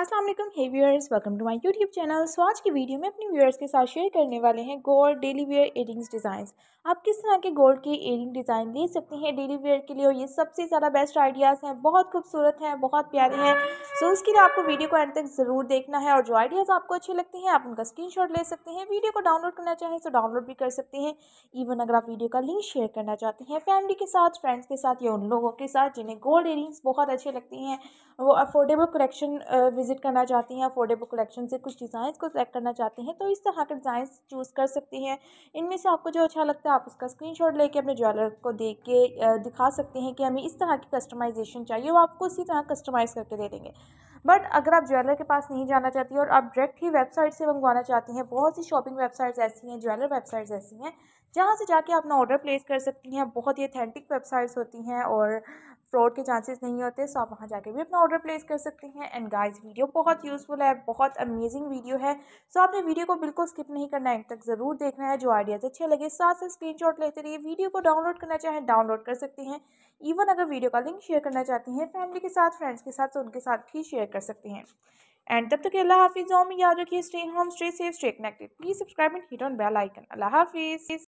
असलम हे viewers welcome to my YouTube channel so आज की वीडियो में अपने व्यूअर्स के साथ शेयर करने वाले हैं gold daily wear earrings design आप किस तरह के गोल्ड के एयरिंग डिज़ाइन ले सकते हैं डेली वेयर के लिए और ये सबसे ज़्यादा बेस्ट आइडियाज़ हैं बहुत खूबसूरत हैं बहुत प्यारे हैं सो so, उसके लिए आपको वीडियो को एंड तक ज़रूर देखना है और जो आइडियाज़ आपको अच्छे लगते हैं आप उनका स्क्रीन ले सकते हैं वीडियो को डाउनलोड करना चाहें तो डाउनलोड भी कर सकते हैं इवन अगर आप वीडियो का लिंक शेयर करना चाहते हैं फैमिली के साथ फ्रेंड्स के साथ या उन लोगों के साथ जिन्हें गोल्ड एयरिंग्स बहुत अच्छे लगते हैं वो अफोर्डेबल कलेक्शन विजिट करना चाहती हैं अफोर्डेबल कलेक्शन से कुछ डिज़ाइन को सेलेक्ट करना चाहते हैं तो इस तरह के डिज़ाइन चूज़ कर सकती हैं इनमें से आपको जो अच्छा लगता है आप उसका स्क्रीन शॉट लेके अपने ज्वेलर को देख के दिखा सकते हैं कि हमें इस तरह की कस्टमाइजेशन चाहिए वो आपको इसी तरह कस्टमाइज़ करके दे देंगे बट अगर आप ज्वेलर के पास नहीं जाना चाहती और आप डायरेक्ट ही वेबसाइट से मंगवाना चाहती हैं बहुत सी शॉपिंग वेबसाइट्स ऐसी हैं ज्वेलर वेबसाइट्स ऐसी हैं जहाँ से जाके अपना ऑर्डर प्लेस कर सकती हैं बहुत ही अथेंटिक वेबसाइट्स होती हैं और फ्रॉड के चांसेस नहीं होते सो आप वहाँ जाके भी अपना ऑर्डर प्लेस कर सकते हैं एंड गाइस वीडियो बहुत यूज़फुल है बहुत अमेजिंग वीडियो है सो आपने वीडियो को बिल्कुल स्किप नहीं करना एंड तक ज़रूर देखना है जो आइडियाज़ अच्छे लगे साथ साथ शॉट लेते रहिए वीडियो को डाउनलोड करना चाहें डाउनलोड कर सकते हैं इवन अगर वीडियो का लिंक शेयर करना चाहते हैं फैमिली के साथ फ्रेंड्स के साथ तो उनके साथ भी शेयर कर सकते हैं एंड तब तक अल्लाह हाफिज़ में याद रखिए stay home stay safe stay connected please subscribe and hit on bell icon अल्लाह हाफिज़